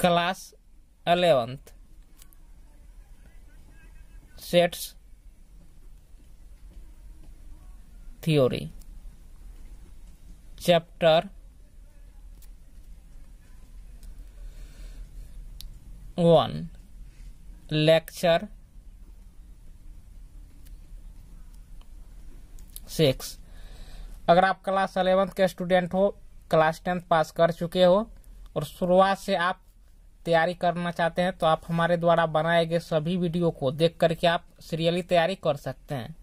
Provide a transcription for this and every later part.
class eleventh sets theory chapter one lecture six अगर आप class eleventh के student हो क्लास टेंथ पास कर चुके हो और शुरुआत से आप तैयारी करना चाहते हैं तो आप हमारे द्वारा बनाए गए सभी वीडियो को देख करके आप सीरियली तैयारी कर सकते हैं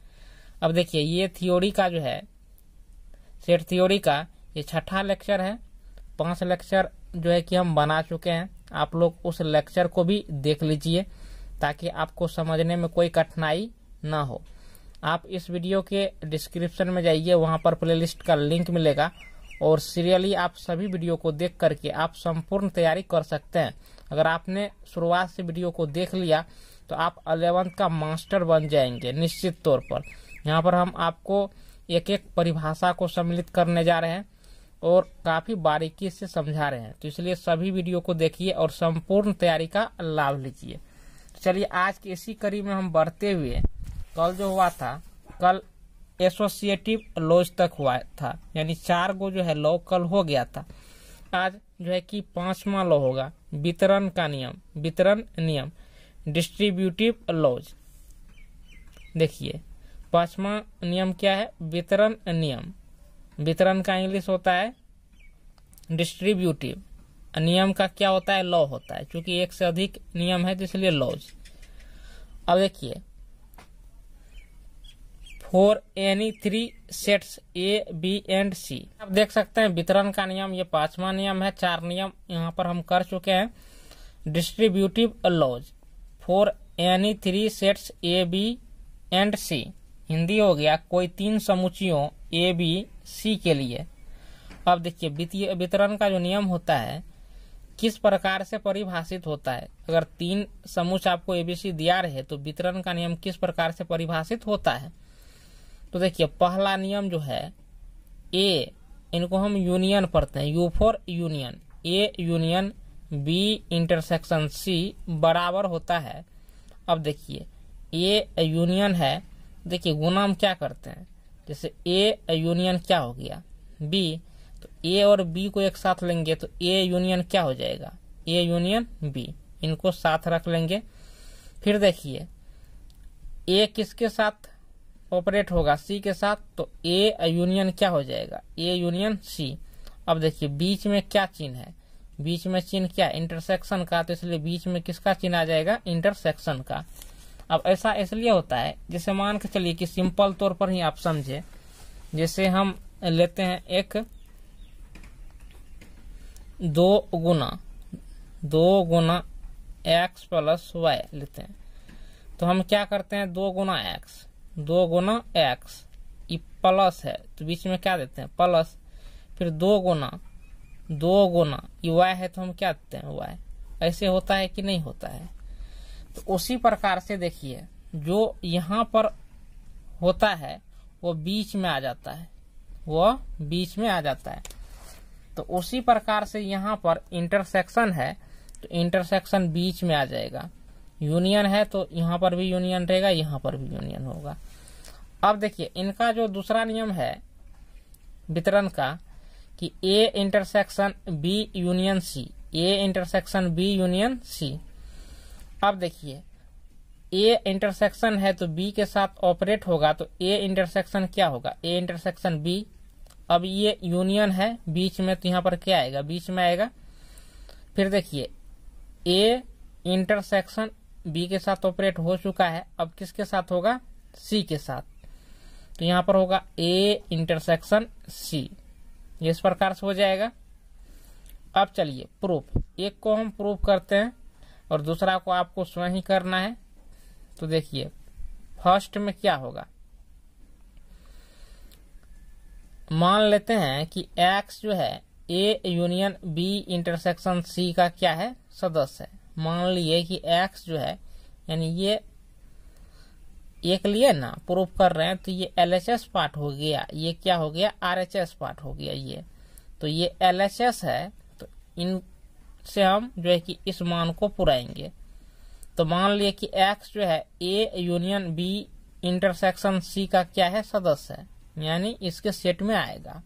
अब देखिए ये थ्योरी का जो है सेट थ्योरी का ये छठा लेक्चर है पांच लेक्चर जो है कि हम बना चुके हैं आप लोग उस लेक्चर को भी देख लीजिए ताकि आपको समझने में कोई कठिनाई ना हो आप इस वीडियो के डिस्क्रिप्शन में जाइए वहां पर प्लेलिस्ट का लिंक मिलेगा और सीरियली आप सभी वीडियो को देख करके आप संपूर्ण तैयारी कर सकते हैं अगर आपने शुरुआत से वीडियो को देख लिया तो आप अलेवंथ का मास्टर बन जाएंगे निश्चित तौर पर यहाँ पर हम आपको एक एक परिभाषा को सम्मिलित करने जा रहे हैं और काफी बारीकी से समझा रहे हैं तो इसलिए सभी वीडियो को देखिए और संपूर्ण तैयारी का लाभ लीजिए तो चलिए आज के इसी कड़ी में हम बढ़ते हुए कल जो हुआ था कल एसोसिएटिव लॉज तक हुआ था यानी चार गो जो है लॉ कल हो गया था आज जो है कि पांचवा लॉ होगा वितरण का नियम वितरण नियम डिस्ट्रीब्यूटिव लॉज देखिए पांचवा नियम क्या है वितरण नियम वितरण का इंग्लिश होता है डिस्ट्रीब्यूटिव नियम का क्या होता है लॉ होता है क्योंकि एक से अधिक नियम है तो इसलिए लॉज अब देखिए for any three sets A B and C आप देख सकते हैं वितरण का नियम ये पांचवा नियम है चार नियम यहाँ पर हम कर चुके हैं distributive laws for any three sets A B and C Hindi हो गया कोई तीन समुचियों ए बी सी के लिए अब देखिए वित्तीय वितरण का जो नियम होता है किस प्रकार से परिभाषित होता है अगर तीन समूच आपको एबीसी दिया रहे तो वितरण का नियम किस प्रकार से परिभाषित होता है तो देखिए पहला नियम जो है ए इनको हम यूनियन पढ़ते हैं U for union A union B intersection C बराबर होता है अब देखिए ए यूनियन है देखिए गुना हम क्या करते हैं जैसे ए यूनियन क्या हो गया बी तो ए और बी को एक साथ लेंगे तो ए यूनियन क्या हो जाएगा ए यूनियन बी इनको साथ रख लेंगे फिर देखिए ए किसके साथ ऑपरेट होगा सी के साथ तो ए यूनियन क्या हो जाएगा ए यूनियन सी अब देखिए बीच में क्या चिन्ह है बीच में चिन्ह क्या इंटरसेक्शन का तो इसलिए बीच में किसका चिन्ह आ जाएगा इंटरसेक्शन का अब ऐसा इसलिए होता है जैसे मान के चलिए कि सिंपल तौर पर ही आप समझे जैसे हम लेते हैं एक दो गुना दो गुना एक्स प्लस वाई लेते हैं तो हम क्या करते हैं दो गुना एक्स दो गुना एक्स ये प्लस है तो बीच में क्या देते हैं प्लस फिर दो गुना दो गुना ये वाई है तो हम क्या देते हैं वाई ऐसे होता है कि नहीं होता है तो उसी प्रकार से देखिए जो यहाँ पर होता है वो बीच में आ जाता है वो बीच में आ जाता है तो उसी प्रकार से यहाँ पर इंटरसेक्शन है तो इंटरसेक्शन बीच में आ जाएगा यूनियन है तो यहाँ पर भी यूनियन रहेगा यहाँ पर भी यूनियन होगा अब देखिए इनका जो दूसरा नियम है वितरण का कि A intersection B union C A intersection B union C अब देखिए ए इंटरसेक्शन है तो बी के साथ ऑपरेट होगा तो ए इंटरसेक्शन क्या होगा ए इंटरसेक्शन बी अब ये यूनियन है बीच में तो यहाँ पर क्या आएगा बीच में आएगा फिर देखिए ए इंटरसेक्शन बी के साथ ऑपरेट हो चुका है अब किसके साथ होगा सी के साथ तो यहां पर होगा ए इंटरसेक्शन सी इस प्रकार से हो जाएगा अब चलिए प्रूफ एक को हम प्रूफ करते हैं और दूसरा को आपको स्वयं ही करना है तो देखिए फर्स्ट में क्या होगा मान लेते हैं कि एक्स जो है A union B intersection C का क्या है सदस्य है मान लिए कि एक्स जो है यानी ये एक लिए ना प्रूफ कर रहे हैं तो ये एल एच एस पार्ट हो गया ये क्या हो गया आर एच एस पार्ट हो गया ये तो ये एल एच एस है तो इन से हम जो है कि इस मान को पुराएंगे तो मान लिए कि एक्स जो है A union B intersection C का क्या है सदस्य है यानी इसके सेट में आएगा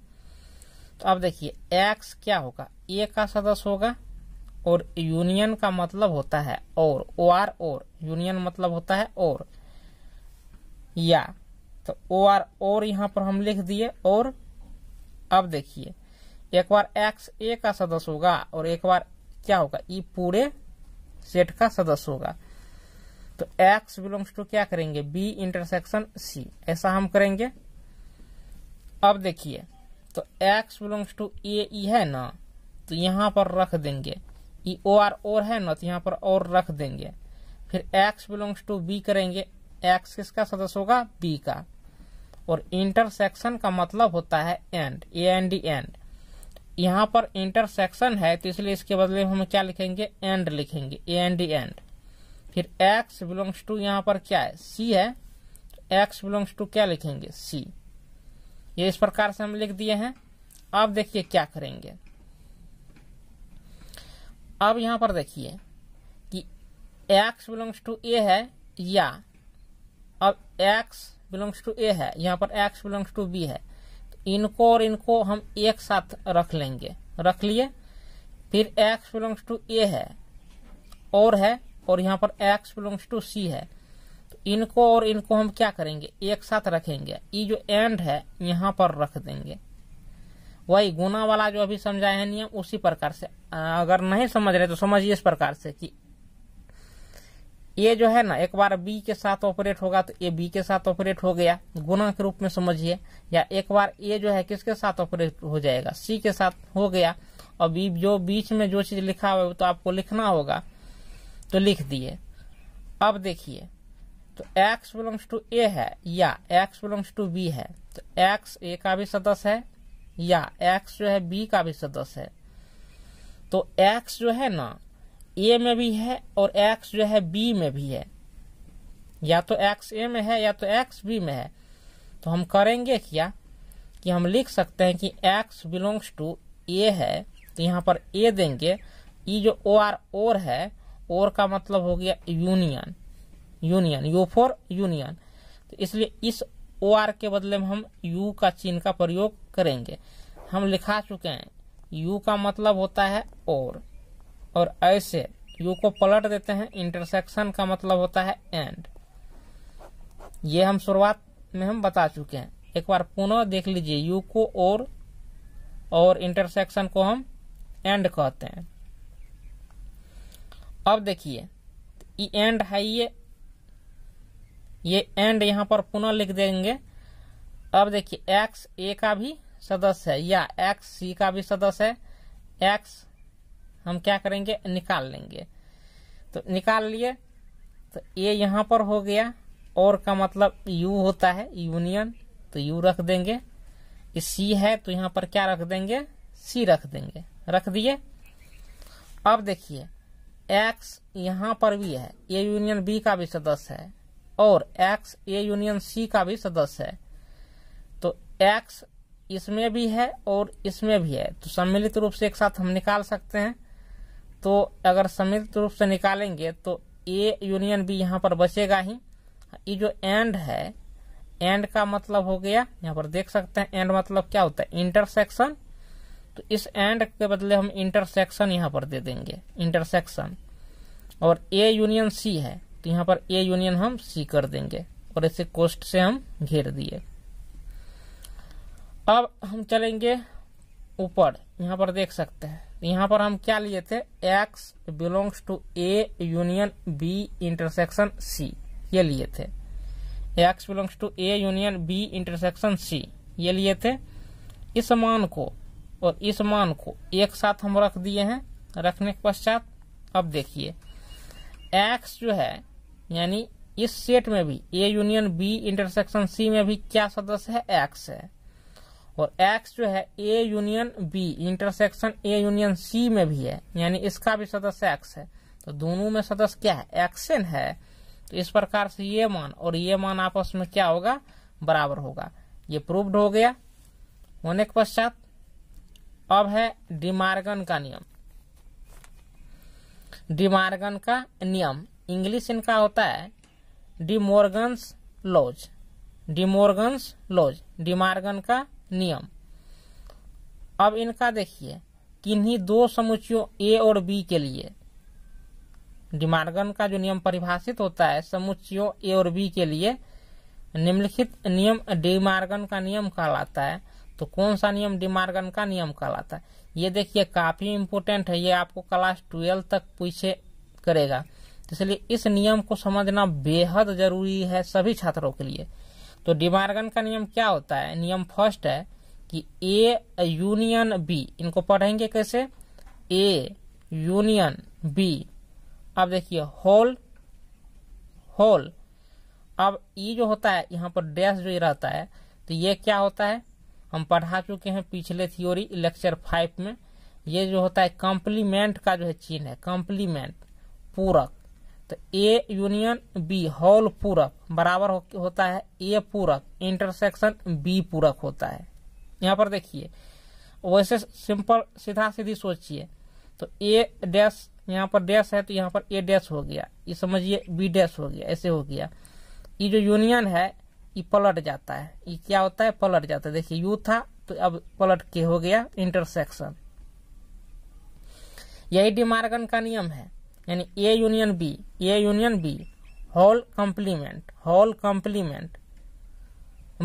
तो अब देखिए एक्स क्या होगा ए का सदस्य होगा और यूनियन का मतलब होता है और ओ आर और यूनियन मतलब होता है और या तो ओ आर और यहां पर हम लिख दिए और अब देखिए एक बार एक्स ए का सदस्य होगा और एक बार क्या होगा ई पूरे सेट का सदस्य होगा तो एक्स बिलोंग्स टू क्या करेंगे बी इंटरसेक्शन सी ऐसा हम करेंगे अब देखिए तो एक्स बिलोंग्स टू ए है ना तो यहां पर रख देंगे ई ओ आर और है ना तो यहाँ पर और रख देंगे फिर एक्स बिलोंग्स टू बी करेंगे एक्स किसका सदस्य होगा बी का और इंटरसेक्शन का मतलब होता है and A and D and यहाँ पर इंटरसेक्शन है तो इसलिए इसके बदले में हम क्या लिखेंगे एंड लिखेंगे ए एन डी एंड फिर एक्स बिलोंग्स टू यहाँ पर क्या है सी है एक्स बिलोंग्स टू क्या लिखेंगे सी ये इस प्रकार से हम लिख दिए हैं अब देखिए क्या करेंगे अब यहां पर देखिए कि x बिलोंग्स टू ए है या अब x बिलोंग्स टू ए है यहां पर x बिलोंग्स टू बी है तो इनको और इनको हम एक साथ रख लेंगे रख लिए फिर x बिलोंग्स टू ए है और है और यहाँ पर x बिलोंग्स टू सी है तो इनको और इनको हम क्या करेंगे एक साथ रखेंगे ये जो एंड है यहां पर रख देंगे वही गुना वाला जो अभी समझाया है नियम उसी प्रकार से अगर नहीं समझ रहे तो समझिए इस प्रकार से कि ये जो है ना एक बार बी के साथ ऑपरेट होगा तो ए बी के साथ ऑपरेट हो गया गुना के रूप में समझिए या एक बार ए जो है किसके साथ ऑपरेट हो जाएगा सी के साथ हो गया और बी जो बीच में जो चीज लिखा हुआ है तो आपको लिखना होगा तो लिख दिए अब देखिए तो x बिलोंग्स टू ए है या x बिलोंग्स टू बी है तो x ए का भी सदस्य है या एक्स जो है बी का भी सदस्य है तो एक्स जो है ना ए में भी है और एक्स जो है बी में भी है या तो एक्स ए में है या तो एक्स बी में है तो हम करेंगे क्या कि हम लिख सकते हैं कि एक्स बिलोंग्स टू ए है तो यहाँ पर ए देंगे ये e जो ओ आर ओर है और का मतलब हो गया union union U for union तो इसलिए इस ओ आर के बदले में हम यू का चिन्ह का प्रयोग करेंगे हम लिखा चुके हैं यू का मतलब होता है और और ऐसे यू को पलट देते हैं इंटरसेक्शन का मतलब होता है एंड ये हम शुरुआत में हम बता चुके हैं एक बार पुनः देख लीजिए यू को और और इंटरसेक्शन को हम एंड कहते हैं अब देखिए एंड है ये ये एंड यहाँ पर पुनः लिख देंगे अब देखिए एक्स ए का भी सदस्य है या एक्स सी का भी सदस्य है एक्स हम क्या करेंगे निकाल लेंगे तो निकाल लिए तो ए यहाँ पर हो गया और का मतलब यू होता है यूनियन तो यू रख देंगे सी है तो यहाँ पर क्या रख देंगे सी रख देंगे रख दिए अब देखिए एक्स यहाँ पर भी है ए यूनियन बी का भी सदस्य है और एक्स ए यूनियन सी का भी सदस्य है तो एक्स इसमें भी है और इसमें भी है तो सम्मिलित रूप से एक साथ हम निकाल सकते हैं तो अगर सम्मिलित रूप से निकालेंगे तो ए यूनियन बी यहाँ पर बचेगा ही ये जो एंड है एंड का मतलब हो गया यहाँ पर देख सकते हैं एंड मतलब क्या होता है इंटरसेक्शन तो इस एंड के बदले हम इंटरसेक्शन यहाँ पर दे देंगे इंटरसेक्शन और ए यूनियन सी है तो यहाँ पर ए यूनियन हम सी कर देंगे और इसे कोस्ट से हम घेर दिए अब हम चलेंगे ऊपर यहाँ पर देख सकते हैं यहाँ पर हम क्या लिए थे x belongs to A union B intersection C ये लिए थे x belongs to A union B intersection C ये लिए थे इस मान को और इस मान को एक साथ हम रख दिए हैं रखने के पश्चात अब देखिए एक्स जो है यानी इस सेट में भी A union B intersection C में भी क्या सदस्य है एक्स है और एक्स जो है A union B intersection A union C में भी है यानी इसका भी सदस्य एक्स है तो दोनों में सदस्य क्या है एक्सन है तो इस प्रकार से ये मान और ये मान आपस में क्या होगा बराबर होगा ये प्रूव्ड हो गया होने के पश्चात अब है डिमार्गन का नियम डिमार्गन का नियम इंग्लिश इनका होता है डिमोर्गन्स लॉज डिमोर्गन्स लॉज डिमार्गन का नियम अब इनका देखिए किन्हीं दो समुचियों ए और बी के लिए डिमार्गन का जो नियम परिभाषित होता है समुचियों ए और बी के लिए निम्नलिखित नियम डिमार्गन का नियम कहलाता है तो कौन सा नियम डिमार्गन का नियम कहलाता है ये देखिए काफी इम्पोर्टेंट है ये आपको क्लास ट्वेल्व तक पूछे करेगा इसलिए इस नियम को समझना बेहद जरूरी है सभी छात्रों के लिए तो डिमार्गन का नियम क्या होता है नियम फर्स्ट है कि ए यूनियन बी इनको पढ़ेंगे कैसे ए यूनियन बी अब देखिए होल होल अब ई e जो होता है यहाँ पर डैश जो रहता है तो ये क्या होता है हम पढ़ा चुके हैं पिछले थ्योरी लेक्चर फाइव में ये जो होता है कॉम्प्लीमेंट का जो है चिन्ह है कॉम्प्लीमेंट पूरक तो ए यूनियन बी होल पूरक बराबर हो, होता है ए पूरक इंटरसेक्शन बी पूरक होता है यहाँ पर देखिए वैसे सिंपल सीधा सीधी सोचिए तो ए डैश यहाँ पर डैश है तो यहाँ पर ए डैश हो गया ये समझिए बी डैश हो गया ऐसे हो गया ये जो यूनियन है ये पलट जाता है ये क्या होता है पलट जाता है देखिए यू था तो अब पलट के हो गया इंटरसेक्शन यही डिमार्गन का नियम है यानी A union B A union B whole complement whole complement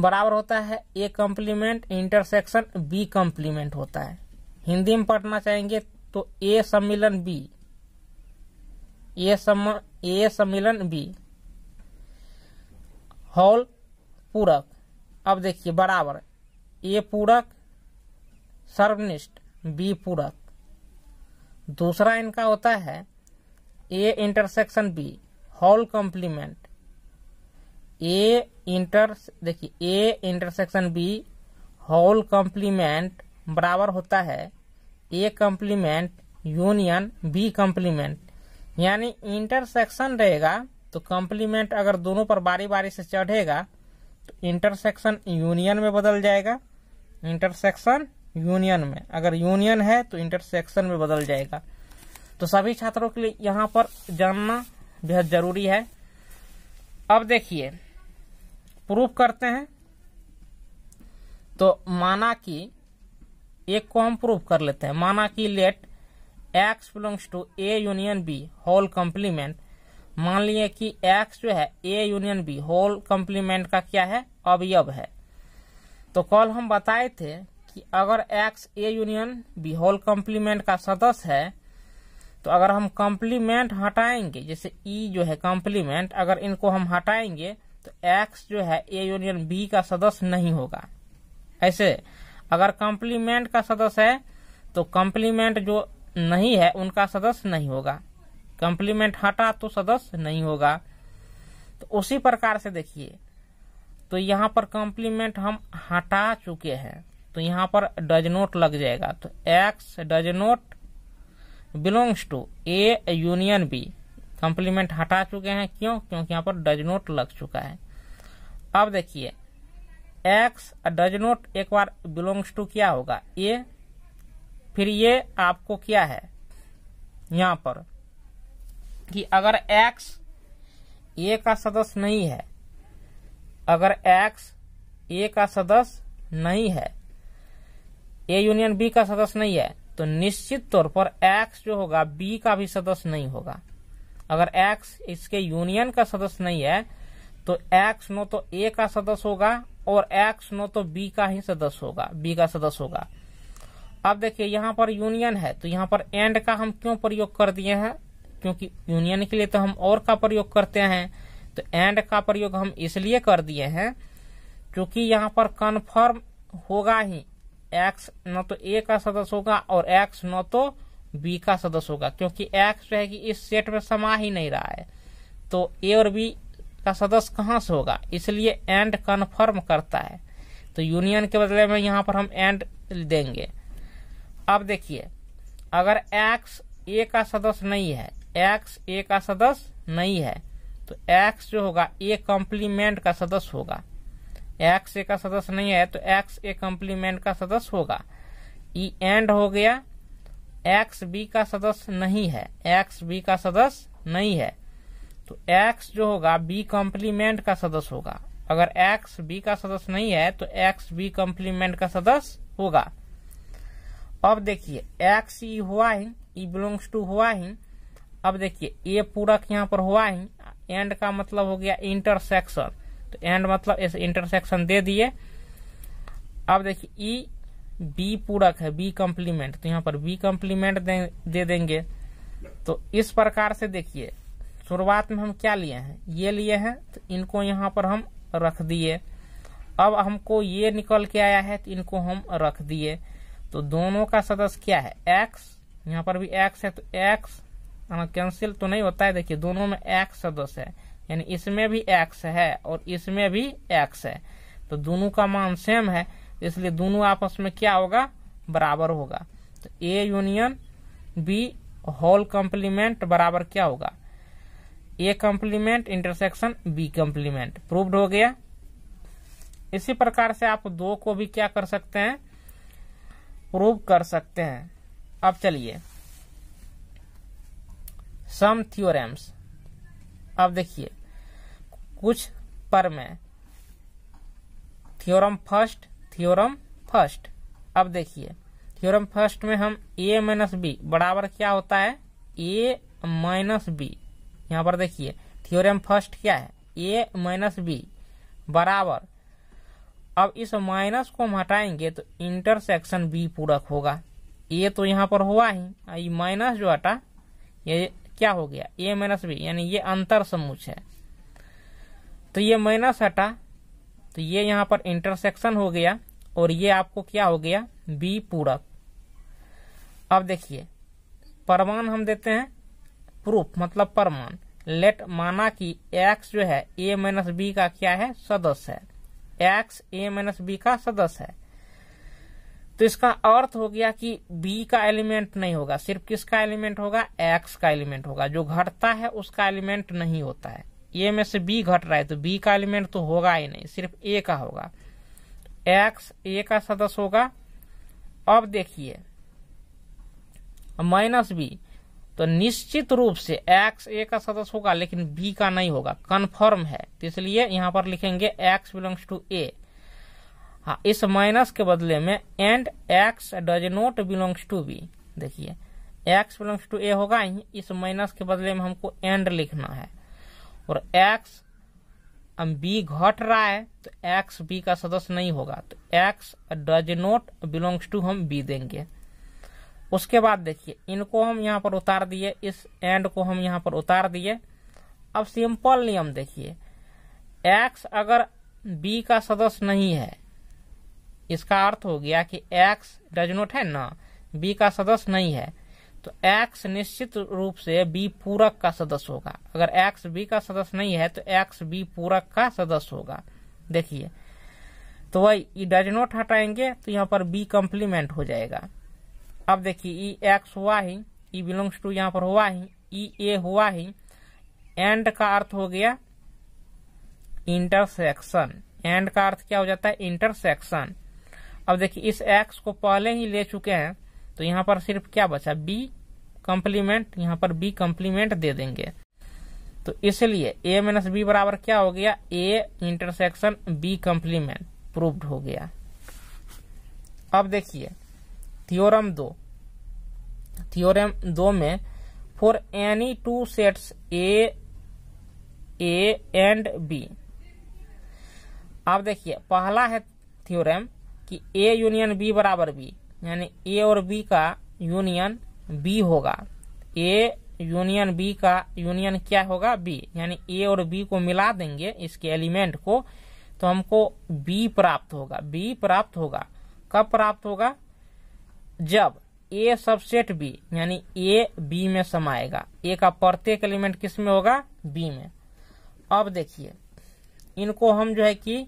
बराबर होता है A complement intersection B complement होता है हिंदी में पढ़ना चाहेंगे तो ए सम्मिलन बी ए सम ए सम्मिलन बी होल पूरक अब देखिए बराबर ए पूरक सर्वनिष्ठ बी पूरक दूसरा इनका होता है A intersection B whole complement A inter देखिए A intersection B whole complement बराबर होता है A complement union B complement यानी इंटरसेक्शन रहेगा तो कॉम्प्लीमेंट अगर दोनों पर बारी बारी से चढ़ेगा तो इंटरसेक्शन यूनियन में बदल जाएगा इंटरसेक्शन यूनियन में अगर यूनियन है तो इंटरसेक्शन में बदल जाएगा तो सभी छात्रों के लिए यहाँ पर जानना बेहद जरूरी है अब देखिए प्रूफ करते हैं तो माना कि एक को हम प्रूफ कर लेते हैं माना कि let x belongs to A union B whole complement मान लिए कि एक्स जो है A union B whole complement का क्या है अवयव है तो कल हम बताए थे कि अगर x A union B whole complement का सदस्य है तो अगर हम कॉम्प्लीमेंट हटाएंगे जैसे ई e जो है कॉम्प्लीमेंट अगर इनको हम हटाएंगे तो एक्स जो है ए यूनियन बी का सदस्य नहीं होगा ऐसे अगर कॉम्प्लीमेंट का सदस्य है तो कॉम्प्लीमेंट जो नहीं है उनका सदस्य नहीं होगा कॉम्प्लीमेंट हटा तो सदस्य नहीं होगा तो उसी प्रकार से देखिए तो यहाँ पर कॉम्प्लीमेंट हम हटा चुके हैं तो यहाँ पर डज नोट लग जाएगा तो x does not belongs to A union B complement हटा चुके हैं क्यों क्योंकि यहाँ पर डज नोट लग चुका है अब देखिए एक्स डज नोट एक बार बिलोंग्स टू क्या होगा ए फिर ये आपको क्या है यहाँ पर कि अगर एक्स ए का सदस्य नहीं है अगर एक्स ए का सदस्य नहीं है ए यूनियन बी का सदस्य नहीं है तो निश्चित तौर पर एक्स जो होगा बी का भी सदस्य नहीं होगा अगर एक्स इसके यूनियन का सदस्य नहीं है तो एक्स नो तो ए का सदस्य होगा और एक्स नो तो बी का ही सदस्य होगा बी का सदस्य होगा अब देखिए यहां पर यूनियन है तो यहाँ पर एंड का हम क्यों प्रयोग कर दिए हैं क्योंकि यूनियन के लिए तो हम और का प्रयोग करते हैं तो एंड का प्रयोग हम इसलिए कर दिए हैं क्योंकि यहाँ पर कन्फर्म होगा ही एक्स न तो ए का सदस्य होगा और एक्स न तो बी का सदस्य होगा क्योंकि एक्स जो है कि इस सेट में समा ही नहीं रहा है तो ए और बी का सदस्य कहाँ से होगा इसलिए एंड कन्फर्म करता है तो यूनियन के बदले में यहाँ पर हम एंड देंगे अब देखिए अगर एक्स ए का सदस्य नहीं है एक्स ए का सदस्य नहीं है तो एक्स जो होगा ए कॉम्प्लीमेंट का सदस्य होगा एक्स ए का सदस्य नहीं है तो एक्स ए कम्प्लीमेंट का सदस्य होगा ई e एंड हो गया एक्स बी का सदस्य नहीं है एक्स बी का सदस्य नहीं है तो एक्स जो होगा बी कॉम्प्लीमेंट का सदस्य होगा अगर एक्स बी का सदस्य नहीं है तो एक्स बी कॉम्प्लीमेंट का सदस्य होगा अब देखिए एक्स ई e हुआ ही ई बिलोंग्स टू हुआ ही अब देखिए ए पूरक यहाँ पर हुआ ही एंड का मतलब हो गया इंटरसेक्शन तो एंड मतलब इस इंटरसेक्शन दे दिए अब देखिए ई e, बी पूरक है बी कम्प्लीमेंट तो यहाँ पर बी कम्प्लीमेंट दे, दे देंगे तो इस प्रकार से देखिए शुरुआत में हम क्या लिए हैं ये लिए हैं तो इनको यहाँ पर हम रख दिए अब हमको ये निकल के आया है तो इनको हम रख दिए तो दोनों का सदस्य क्या है एक्स यहाँ पर भी एक्स है तो एक्स कैंसिल तो नहीं होता है देखिए दोनों में एक्स सदस्य है यानी इसमें भी एक्स है और इसमें भी एक्स है तो दोनों का मान सेम है इसलिए दोनों आपस में क्या होगा बराबर होगा तो A union B whole complement बराबर क्या होगा A complement intersection B complement proved हो गया इसी प्रकार से आप दो को भी क्या कर सकते हैं प्रूव कर सकते हैं अब चलिए सम थ्योरेम्स अब देखिए कुछ पर में थ्योरम फर्स्ट थ्योरम फर्स्ट अब देखिए थ्योरम फर्स्ट में हम ए माइनस बी बराबर क्या होता है ए माइनस बी यहां पर देखिए थ्योरम फर्स्ट क्या है ए माइनस बी बराबर अब इस माइनस को हम हटाएंगे तो इंटरसेक्शन बी पूरक होगा ए तो यहां पर हुआ ही माइनस जो हटा ये क्या हो गया ए माइनस बी यानी ये अंतर समूच है तो ये माइनस हटा तो ये यहाँ पर इंटरसेक्शन हो गया और ये आपको क्या हो गया बी पूरक अब देखिए परमाण हम देते हैं प्रूफ मतलब परमाण लेट माना कि एक्स जो है ए माइनस बी का क्या है सदस्य है एक्स ए माइनस बी का सदस्य है तो इसका अर्थ हो गया कि बी का एलिमेंट नहीं होगा सिर्फ किसका एलिमेंट होगा एक्स का एलिमेंट होगा जो घटता है उसका एलिमेंट नहीं होता है ए में से बी घट रहा है तो बी का एलिमेंट तो होगा ही नहीं सिर्फ ए का होगा एक्स ए का सदस्य होगा अब देखिए माइनस बी तो निश्चित रूप से एक्स ए का सदस्य होगा लेकिन बी का नहीं होगा कन्फर्म है तो इसलिए यहां पर लिखेंगे एक्स बिलोंग्स टू ए हाँ इस माइनस के बदले में and x does not belongs to B देखिए एक्स बिलोंग्स टू ए होगा ही इस माइनस के बदले में हमको एंड लिखना है और एक्स बी घट रहा है तो एक्स बी का सदस्य नहीं होगा तो x does not belongs to हम बी देंगे उसके बाद देखिए इनको हम यहाँ पर उतार दिए इस एंड को हम यहाँ पर उतार दिए अब सिंपल नियम देखिए एक्स अगर बी का सदस्य नहीं है इसका अर्थ हो गया कि एक्स डज नोट है ना बी का सदस्य नहीं है तो एक्स निश्चित रूप से बी पूरक का सदस्य होगा अगर एक्स बी का सदस्य नहीं है तो एक्स बी पूरक का सदस्य होगा देखिए तो वही डज नोट हटाएंगे तो यहाँ पर बी कम्प्लीमेंट हो जाएगा अब देखिए ई एक्स हुआ ही ई बिलोंग्स टू यहाँ पर हुआ ही ई ए हुआ ही एंड का अर्थ हो गया इंटरसेक्शन एंड का अर्थ क्या हो जाता है इंटरसेक्शन अब देखिए इस एक्स को पहले ही ले चुके हैं तो यहाँ पर सिर्फ क्या बचा बी कम्प्लीमेंट यहाँ पर बी कम्प्लीमेंट दे देंगे तो इसलिए ए माइनस बी बराबर क्या हो गया A intersection B complement proved हो गया अब देखिए थियोरम दो थियोरम दो में for any two sets A A and B अब देखिए पहला है थ्योरम कि ए यूनियन बी बराबर बी यानी ए और बी का यूनियन बी होगा ए यूनियन बी का यूनियन क्या होगा बी यानी ए और बी को मिला देंगे इसके एलिमेंट को तो हमको बी प्राप्त होगा बी प्राप्त होगा कब प्राप्त होगा जब ए सबसेट बी यानी ए बी में समाएगा ए का प्रत्येक एलिमेंट किस में होगा बी में अब देखिए इनको हम जो है कि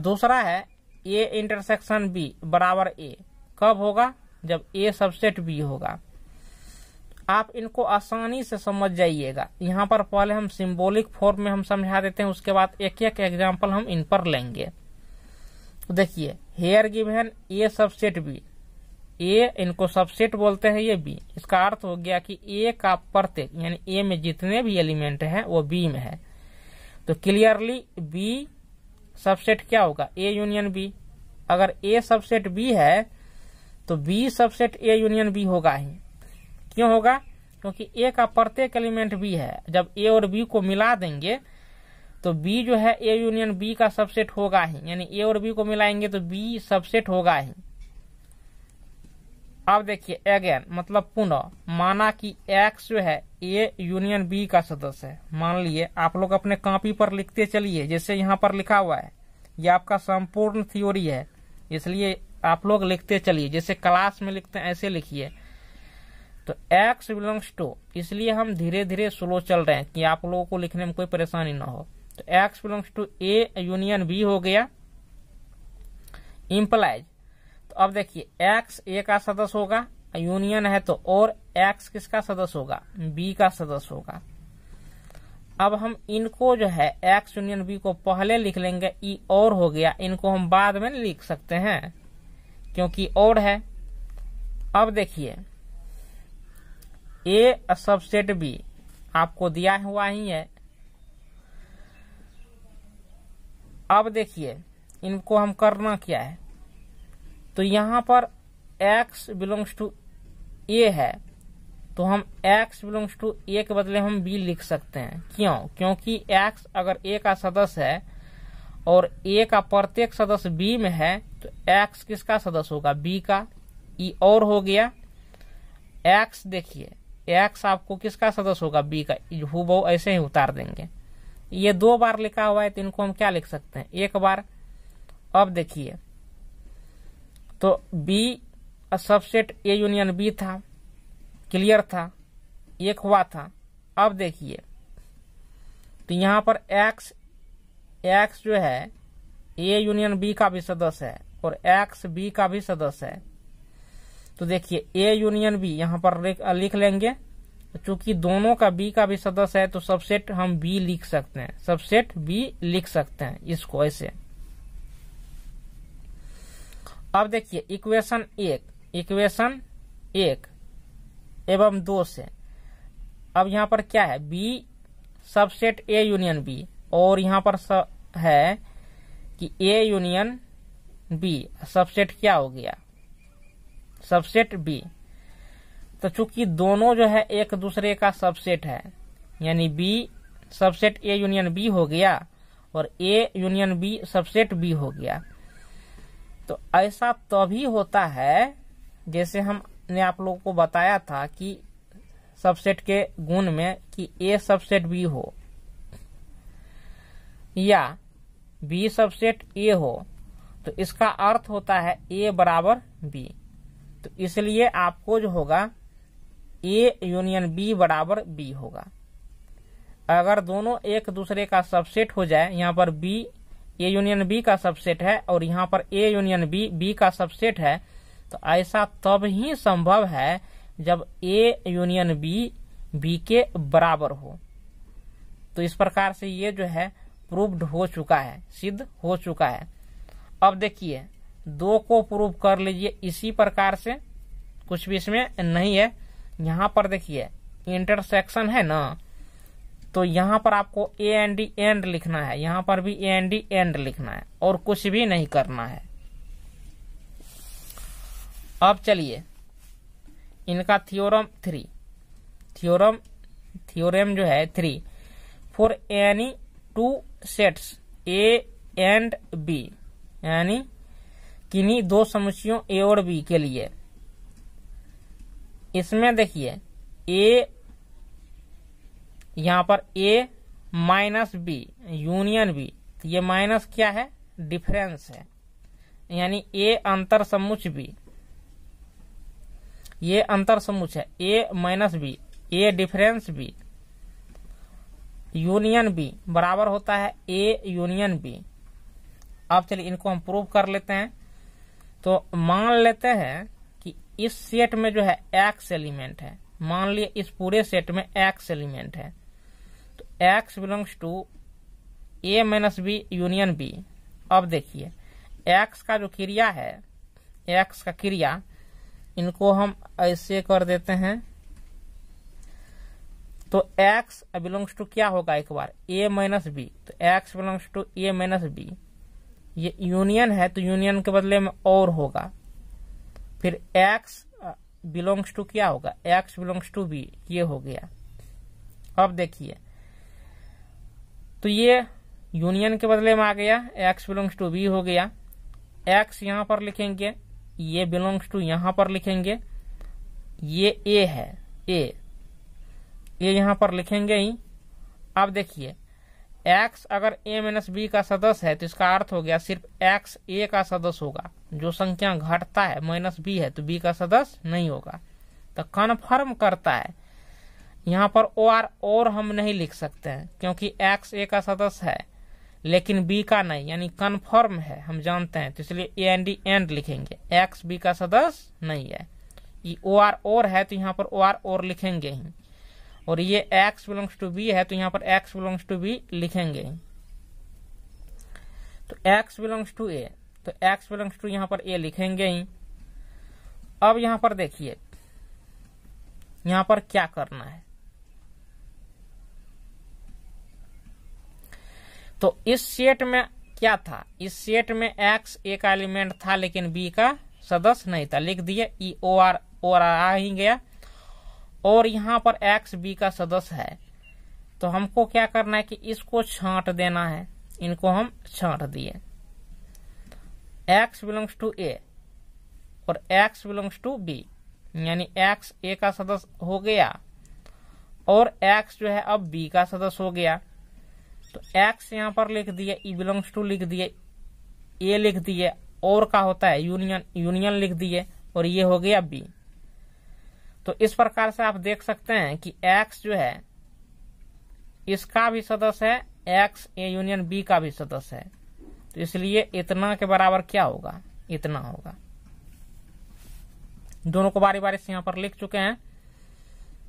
दूसरा है ए इंटरसेक्शन बी बराबर ए कब होगा जब ए सबसेट बी होगा आप इनको आसानी से समझ जाइएगा यहाँ पर पहले हम सिंबॉलिक फॉर्म में हम समझा देते हैं उसके बाद एक एक एग्जाम्पल हम इन पर लेंगे तो देखिए here given A subset B A इनको सबसेट बोलते हैं ये बी इसका अर्थ हो गया कि ए का प्रत्येक यानी ए में जितने भी एलिमेंट हैं वो बी में है तो क्लियरली बी सबसेट क्या होगा ए यूनियन बी अगर ए सबसेट बी है तो B subset A union B होगा ही क्यों होगा क्योंकि ए का प्रत्येक एलिमेंट बी है जब ए और बी को मिला देंगे तो बी जो है ए यूनियन बी का सबसेट होगा ही यानी ए और बी को मिलाएंगे तो बी सबसेट होगा ही अब देखिए अगेन मतलब पुनः माना कि एक्स जो है ए यूनियन बी का सदस्य है मान लिए आप लोग अपने कॉपी पर लिखते चलिए जैसे यहाँ पर लिखा हुआ है ये आपका संपूर्ण थ्योरी है इसलिए आप लोग लिखते चलिए जैसे क्लास में लिखते हैं ऐसे लिखिए तो एक्स बिलोंग्स टू इसलिए हम धीरे धीरे स्लो चल रहे हैं कि आप लोगों को लिखने में कोई परेशानी ना हो तो x belongs to A union B हो गया इम्प्लाइज तो अब देखिए एक्स ए का सदस्य होगा यूनियन है तो और एक्स किसका सदस्य होगा बी का सदस्य होगा अब हम इनको जो है एक्स यूनियन बी को पहले लिख लेंगे ई e और हो गया इनको हम बाद में लिख सकते हैं क्योंकि और है अब देखिए ए सबसेट बी आपको दिया हुआ ही है अब देखिए इनको हम करना क्या है तो यहां पर x बिलोंग्स टू ए है तो हम x बिलोंग्स टू ए के बदले हम b लिख सकते हैं क्यों क्योंकि x अगर a का सदस्य है और a का प्रत्येक सदस्य b में है तो x किसका सदस्य होगा b का ई और हो गया x देखिए x आपको किसका सदस्य होगा b का हु ऐसे ही उतार देंगे ये दो बार लिखा हुआ है तो इनको हम क्या लिख सकते हैं एक बार अब देखिए तो B subset A union B था क्लियर था एक हुआ था अब देखिए तो यहाँ पर एक्स एक्स जो है ए यूनियन बी का भी सदस्य है और एक्स बी का भी सदस्य है तो देखिए ए यूनियन बी यहाँ पर लिख लेंगे चूंकि दोनों का बी का भी सदस्य है तो सबसेट हम बी लिख सकते हैं सबसेट बी लिख सकते हैं इसको ऐसे अब देखिए इक्वेशन एक इक्वेशन एक एवं दो से अब यहाँ पर क्या है B subset A union B और यहाँ पर है कि ए यूनियन बी सबसेट क्या हो गया सबसेट बी तो चूंकि दोनों जो है एक दूसरे का सबसेट है यानी B subset A union B हो गया और A union B subset B हो गया तो ऐसा तभी होता है जैसे हमने आप लोगों को बताया था कि सबसेट के गुण में कि ए सबसेट बी हो या बी सबसेट ए हो तो इसका अर्थ होता है ए बराबर बी तो इसलिए आपको जो होगा ए यूनियन बी बराबर बी होगा अगर दोनों एक दूसरे का सबसेट हो जाए यहाँ पर बी ए यूनियन बी का सबसेट है और यहाँ पर ए यूनियन बी बी का सबसेट है तो ऐसा तब ही संभव है जब ए यूनियन बी बी के बराबर हो तो इस प्रकार से ये जो है प्रूव्ड हो चुका है सिद्ध हो चुका है अब देखिए दो को प्रूव कर लीजिए इसी प्रकार से कुछ भी इसमें नहीं है यहाँ पर देखिए इंटरसेक्शन है ना तो यहां पर आपको ए एन डी एंड लिखना है यहां पर भी ए एन डी एंड लिखना है और कुछ भी नहीं करना है अब चलिए इनका थियोरम थ्री थियोरम थियोरम जो है three for any two sets A and B यानी किन्हीं दो समुचियों ए और बी के लिए इसमें देखिए ए यहाँ पर A minus B union B ये माइनस क्या है डिफरेंस है यानी ए अंतर समुच बी ये अंतर समुच है A minus B A difference B union B बराबर होता है ए यूनियन बी अब चलिए इनको हम प्रूव कर लेते हैं तो मान लेते हैं कि इस सेट में जो है एक्स एलिमेंट है मान लिया इस पूरे सेट में एक्स एलिमेंट है x belongs to A minus B union B अब देखिए एक्स का जो क्रिया है एक्स का क्रिया इनको हम ऐसे कर देते हैं तो x बिलोंग्स टू क्या होगा एक बार a माइनस बी तो x belongs to a minus B ये यूनियन है तो यूनियन के बदले में और होगा फिर x बिलोंग्स टू क्या होगा x बिलोंग्स टू b ये हो गया अब देखिए तो ये यूनियन के बदले में आ गया एक्स बिलोंग्स टू बी हो गया एक्स यहां पर लिखेंगे ये बिलोंग्स टू यहां पर लिखेंगे ये ए है ए ये यहां पर लिखेंगे ही अब देखिए एक्स अगर ए माइनस बी का सदस्य है तो इसका अर्थ हो गया सिर्फ एक्स ए का सदस्य होगा जो संख्या घटता है माइनस बी है तो बी का सदस्य नहीं होगा तो कन्फर्म करता है यहाँ पर ओ आर और हम नहीं लिख सकते हैं क्योंकि एक्स ए का सदस्य है लेकिन बी का नहीं यानी कन्फर्म है हम जानते हैं तो इसलिए ए एन डी एंड लिखेंगे एक्स बी का सदस्य नहीं है ये ओ आर और है तो यहाँ पर ओ आर और लिखेंगे ही और ये एक्स बिलोंग्स टू बी है तो यहाँ पर एक्स बिलोंग्स टू बी लिखेंगे ही तो एक्स बिलोंग्स टू ए तो एक्स बिलोंग्स टू यहाँ पर ए लिखेंगे ही अब यहाँ पर देखिए यहाँ पर क्या करना है तो इस सेट में क्या था इस सेट में एक्स एक एलिमेंट था लेकिन बी का सदस्य नहीं था लिख दिए ई ओ आर ओ आर आ ही गया और यहां पर एक्स बी का सदस्य है तो हमको क्या करना है कि इसको छांट देना है इनको हम छांट दिए एक्स बिलोंग्स टू ए और एक्स बिलोंग्स टू बी यानी एक्स ए का सदस्य हो गया और एक्स जो है अब बी का सदस्य हो गया तो एक्स यहाँ पर लिख दिए ई बिलोंग्स टू लिख दिए ए लिख दिए और का होता है यूनियन यूनियन लिख दिए और ये हो गया बी तो इस प्रकार से आप देख सकते हैं कि एक्स जो है इसका भी सदस्य है एक्स ए यूनियन बी का भी सदस्य है तो इसलिए इतना के बराबर क्या होगा इतना होगा दोनों को बारी बारी से यहां पर लिख चुके हैं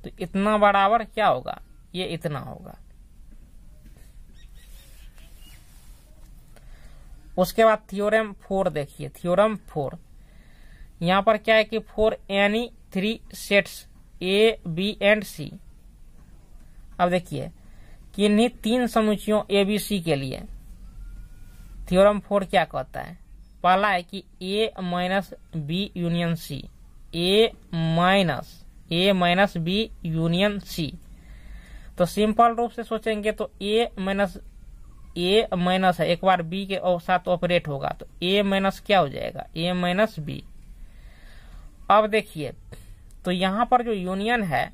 तो इतना बराबर क्या होगा ये इतना होगा उसके बाद थियोरम फोर देखिए थियोरम फोर यहाँ पर क्या है कि for any three sets A B and C अब देखिए कि इन्हीं तीन समुचियों ए बी सी के लिए थियोरम फोर क्या कहता है पहला है कि A minus B union C A minus A minus B union C तो सिंपल रूप से सोचेंगे तो ए माइनस ए माइनस है एक बार बी के साथ ऑपरेट होगा तो ए माइनस क्या हो जाएगा ए माइनस बी अब देखिए तो यहाँ पर जो यूनियन है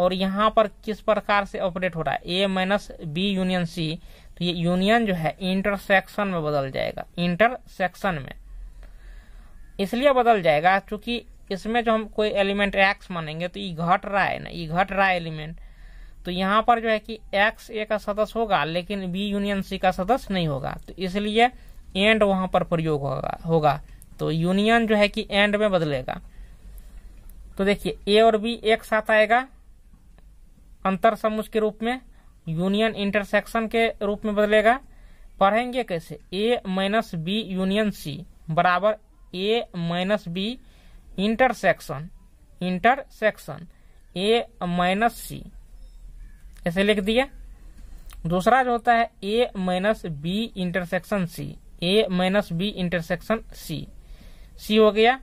और यहाँ पर किस प्रकार से ऑपरेट हो रहा है A minus B union C तो ये यूनियन जो है इंटरसेक्शन में बदल जाएगा इंटरसेक्शन में इसलिए बदल जाएगा क्योंकि इसमें जो हम कोई एलिमेंट एक्स मानेंगे तो ये घट रहा है ना ये घट रहा है एलिमेंट तो यहाँ पर जो है कि एक्स ए का सदस्य होगा लेकिन बी यूनियन सी का सदस्य नहीं होगा तो इसलिए एंड वहां पर प्रयोग होगा होगा तो यूनियन जो है कि एंड में बदलेगा तो देखिए ए और बी एक साथ आएगा अंतर समूह के रूप में यूनियन इंटरसेक्शन के रूप में बदलेगा पढ़ेंगे कैसे A minus B union C बराबर A minus B intersection intersection A minus C ऐसे लिख दिया दूसरा जो होता है A minus B intersection C A minus B intersection C C हो गया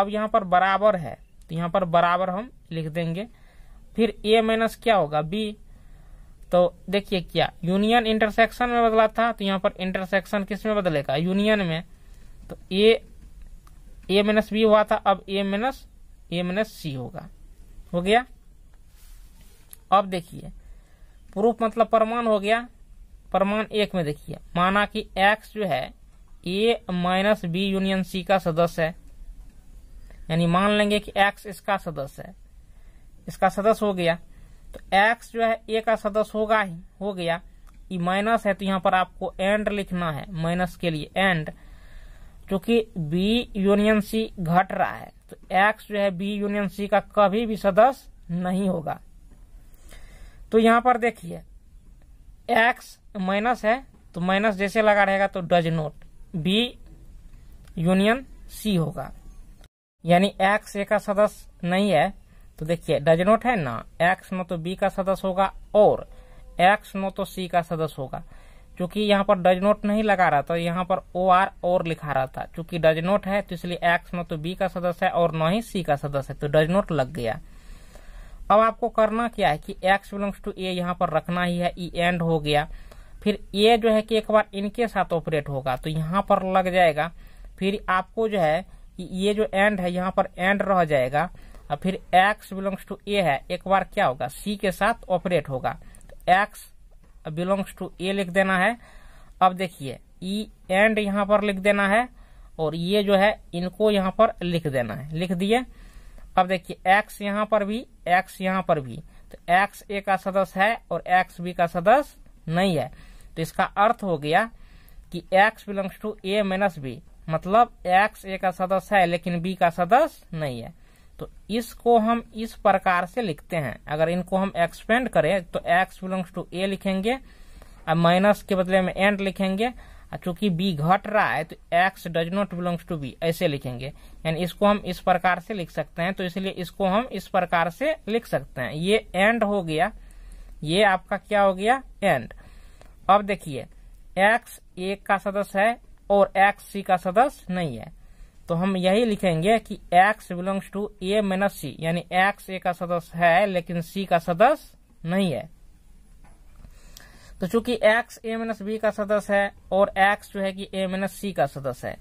अब यहां पर बराबर है तो यहां पर बराबर हम लिख देंगे फिर ए माइनस क्या होगा बी तो देखिए क्या यूनियन इंटरसेक्शन में बदला था तो यहां पर इंटरसेक्शन किस में बदलेगा यूनियन में तो ए ए माइनस बी हुआ था अब ए माइनस ए माइनस सी होगा हो गया अब देखिए प्रूफ मतलब प्रमाण हो गया प्रमाण एक में देखिए माना कि एक्स जो है A minus B union C का सदस्य है यानी मान लेंगे कि एक्स इसका सदस्य है इसका सदस्य हो गया तो एक्स जो है ए का सदस्य होगा ही हो गया ई माइनस है तो यहाँ पर आपको एंड लिखना है माइनस के लिए एंड क्योंकि बी यूनियन सी घट रहा है तो एक्स जो है बी यूनियन सी का कभी भी सदस्य नहीं होगा तो यहाँ पर देखिए एक्स माइनस है तो माइनस जैसे लगा रहेगा तो does not B union C होगा यानी एक्स ए का सदस्य नहीं है तो देखिए डज नोट है ना एक्स न तो बी का सदस्य होगा और एक्स न तो सी का सदस्य होगा क्योंकि यहाँ पर डज नोट नहीं लगा रहा था यहाँ पर ओ आर और लिखा रहा था क्योंकि डज नोट है तो इसलिए एक्स न तो बी का सदस्य है और न ही सी का सदस्य है तो डज नोट लग गया अब आपको करना क्या है कि एक्स बिलोंग्स टू ए यहाँ पर रखना ही है ई e एंड हो गया फिर ए जो है कि एक बार इनके साथ ऑपरेट होगा तो यहाँ पर लग जाएगा फिर आपको जो है कि ये जो एंड है यहाँ पर एंड रह जाएगा और फिर एक्स बिलोंग्स टू ए है एक बार क्या होगा सी के साथ ऑपरेट होगा तो एक्स बिलोंग्स टू ए लिख देना है अब देखिए ई e एंड यहाँ पर लिख देना है और ये जो है इनको यहाँ पर लिख देना है लिख दिए अब देखिए एक्स यहाँ पर भी एक्स यहाँ पर भी तो एक्स ए का सदस्य है और एक्स बी का सदस्य नहीं है तो इसका अर्थ हो गया कि x belongs to A minus B मतलब एक्स ए का सदस्य है लेकिन बी का सदस्य नहीं है तो इसको हम इस प्रकार से लिखते हैं अगर इनको हम एक्सपेंड करें तो एक्स बिलोंग्स टू ए लिखेंगे और माइनस के बदले में एंड लिखेंगे चूंकि बी घट रहा है तो x does not belongs to B ऐसे लिखेंगे यानी इसको हम इस प्रकार से लिख सकते हैं तो इसलिए इसको हम इस प्रकार से लिख सकते हैं ये एंड हो गया ये आपका क्या हो गया एंड अब देखिए एक्स एक का सदस्य है और एक्स सी का सदस्य नहीं है तो हम यही लिखेंगे कि x belongs to A minus C यानी एक्स ए का सदस्य है लेकिन सी का सदस्य नहीं है तो चूंकि एक्स ए माइनस बी का सदस्य है और एक्स जो है कि ए माइनस सी का सदस्य है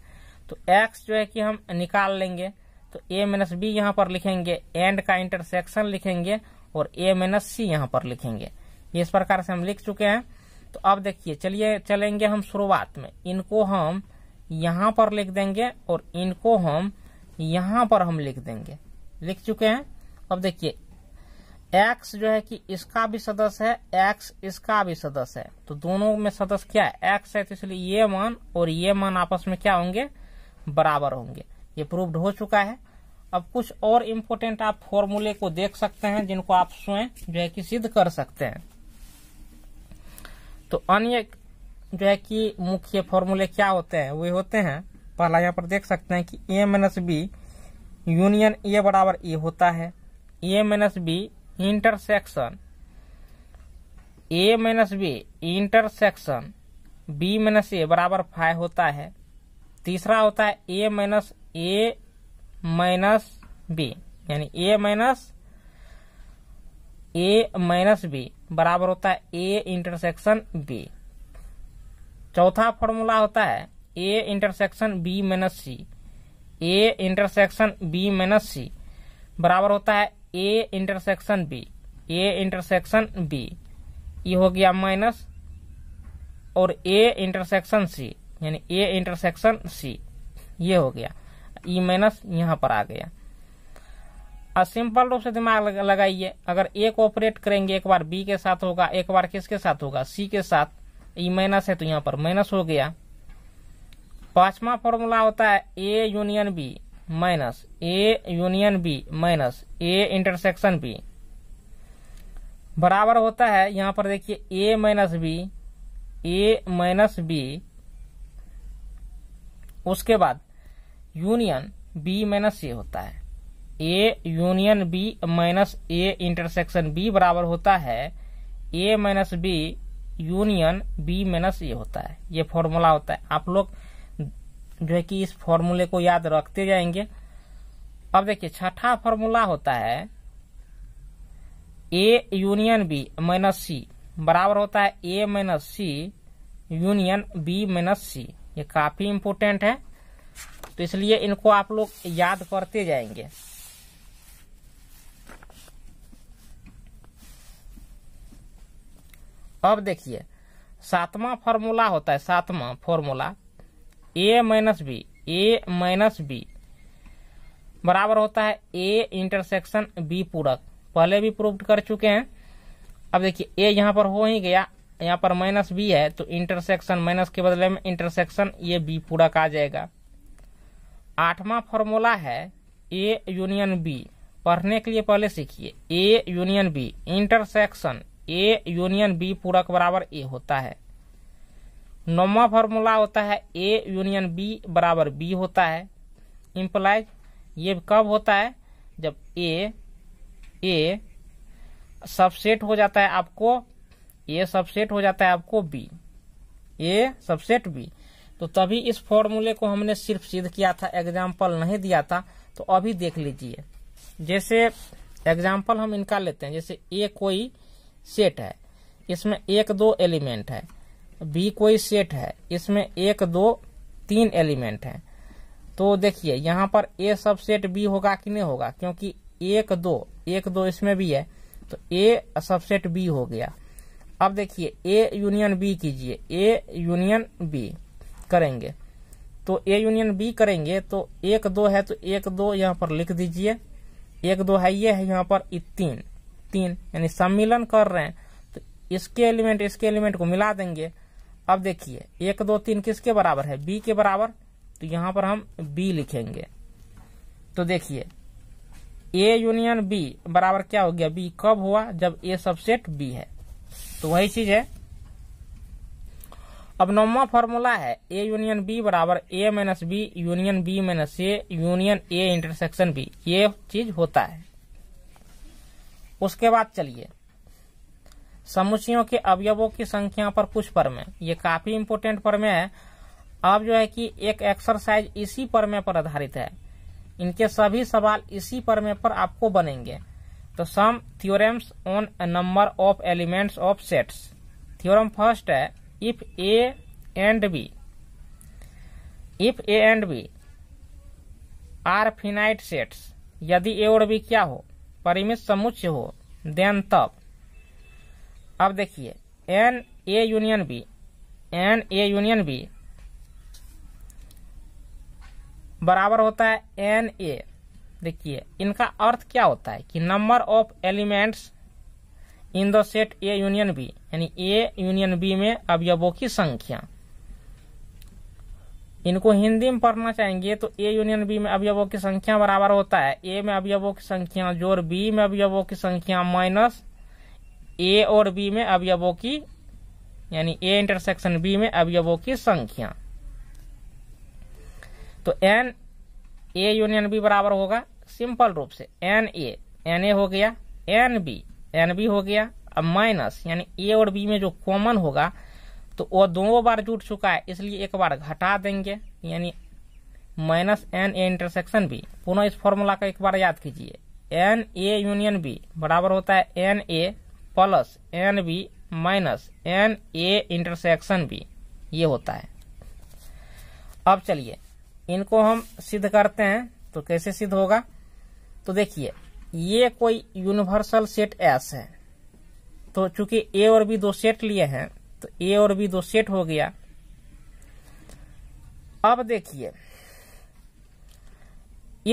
तो एक्स जो है कि हम निकाल लेंगे तो ए माइनस बी यहाँ पर लिखेंगे एंड का इंटरसेक्शन लिखेंगे और ए माइनस सी यहां पर लिखेंगे इस प्रकार से हम लिख चुके हैं तो अब देखिए चलिए चलेंगे हम शुरुआत में इनको हम यहाँ पर लिख देंगे और इनको हम यहाँ पर हम लिख देंगे लिख चुके हैं अब देखिए एक्स जो है कि इसका भी सदस्य है एक्स इसका भी सदस्य है तो दोनों में सदस्य क्या है एक्स है तो इसलिए ये मान और ये मान आपस में क्या होंगे बराबर होंगे ये प्रूव्ड हो चुका है अब कुछ और इम्पोर्टेंट आप फॉर्मूले को देख सकते हैं जिनको आप स्वयं जो है कि सिद्ध कर सकते हैं तो अन्य जो है कि मुख्य फॉर्मूले क्या होते हैं वे होते हैं पहला यहाँ पर देख सकते हैं कि A minus B union A बराबर ए होता है A minus B intersection A minus B intersection B minus A बराबर फाइव होता है तीसरा होता है A minus A minus B यानी A minus A minus B बराबर होता है ए इंटरसेक्शन बी चौथा फॉर्मूला होता है A intersection B minus C A intersection B minus C बराबर होता है A intersection B A intersection B ये हो गया माइनस और ए इंटरसेक्शन सी यानी ए इंटरसेक्शन सी ये हो गया ई माइनस यहां पर आ गया अब सिंपल रूप से दिमाग लगाइए अगर ए को ऑपरेट करेंगे एक बार बी के साथ होगा एक बार किसके साथ होगा सी के साथ ई e माइनस है तो यहाँ पर माइनस हो गया पांचवा फॉर्मूला होता है A union B minus A union B minus A intersection B बराबर होता है यहां पर देखिए A minus B A minus B उसके बाद यूनियन बी माइनस ए होता है A union B minus A intersection B बराबर होता है A minus B union B minus A होता है ये फॉर्मूला होता है आप लोग जो है कि इस फॉर्मूले को याद रखते जाएंगे अब देखिए छठा फॉर्मूला होता है A union B minus C बराबर होता है A minus C union B minus C ये काफी इंपोर्टेंट है तो इसलिए इनको आप लोग याद करते जाएंगे अब देखिए सातवां फॉर्मूला होता है सातवां formula A minus B A minus B बराबर होता है ए इंटरसेक्शन बी पूरक पहले भी प्रूव कर चुके हैं अब देखिए ए यहाँ पर हो ही गया यहाँ पर माइनस बी है तो इंटरसेक्शन माइनस के बदले में इंटरसेक्शन ये बी पूरक आ जाएगा आठवां फॉर्मूला है ए यूनियन बी पढ़ने के लिए पहले सीखिए A union B intersection A union B पूरक बराबर ए होता है नौवा फॉर्मूला होता है ए यूनियन बी बराबर बी होता है इम्प्लाइज ये कब होता है जब ए ए सबसेट हो जाता है आपको ए सबसेट हो जाता है आपको बी ए सबसेट बी तो तभी इस फॉर्मूले को हमने सिर्फ सिद्ध किया था एग्जाम्पल नहीं दिया था तो अभी देख लीजिए जैसे एग्जाम्पल हम इनका लेते हैं जैसे ए कोई सेट है इसमें एक दो एलिमेंट है बी कोई सेट है इसमें एक दो तीन एलिमेंट हैं तो देखिए यहाँ पर ए सब सेट बी होगा कि नहीं होगा क्योंकि एक दो एक दो इसमें भी है तो ए सबसेट बी हो गया अब देखिए ए यूनियन बी कीजिए ए यूनियन बी करेंगे तो ए यूनियन बी करेंगे तो एक दो है तो एक दो यहाँ पर लिख दीजिए एक दो है ये है यहाँ पर तीन तीन यानी सम्मिलन कर रहे हैं तो इसके एलिमेंट इसके एलिमेंट को मिला देंगे अब देखिए एक दो तीन किसके बराबर है बी के बराबर तो यहां पर हम बी लिखेंगे तो देखिए ए यूनियन बी बराबर क्या हो गया बी कब हुआ जब ए सबसेट बी है तो वही चीज है अब नौवा फॉर्मूला है ए यूनियन बी बराबर A minus B union B minus A union A intersection B ये चीज होता है उसके बाद चलिए समुचियों के अवयवों की संख्या पर कुछ परमे ये काफी इम्पोर्टेंट परमे है अब जो है कि एक एक्सरसाइज इसी परमे पर आधारित है इनके सभी सवाल इसी परमे पर आपको बनेंगे तो some theorems on number of elements of sets theorem first है if A and B if A and B are finite sets यदि ए और बी क्या हो परिमित समुच्चय हो देन तब अब देखिए N A union B n A union B बराबर होता है एन ए देखिए इनका अर्थ क्या होता है कि number of elements in the set A union B यानी ए यूनियन बी में अवयवों की संख्या इनको हिंदी में पढ़ना चाहेंगे तो ए यूनियन बी में अवयवों की संख्या बराबर होता है ए में अवयवों की संख्या जोर बी में अवयवों की संख्या माइनस ए और बी में अवयवों की यानी ए इंटरसेक्शन बी में अवयवों की संख्या तो एन ए यूनियन बी बराबर होगा सिंपल रूप से एन ए एन ए हो गया एन बी एन बी हो गया अब माइनस यानी ए और बी में जो कॉमन होगा तो वो दोनों बार जुट चुका है इसलिए एक बार घटा देंगे यानी minus N A intersection B पुनः इस फॉर्मूला का एक बार याद कीजिए एन ए यूनियन बी बराबर होता है N A plus N B minus N A intersection B ये होता है अब चलिए इनको हम सिद्ध करते हैं तो कैसे सिद्ध होगा तो देखिए ये कोई यूनिवर्सल सेट एस है तो चूंकि ए और बी दो सेट लिए हैं तो ए और बी दो सेट हो गया अब देखिए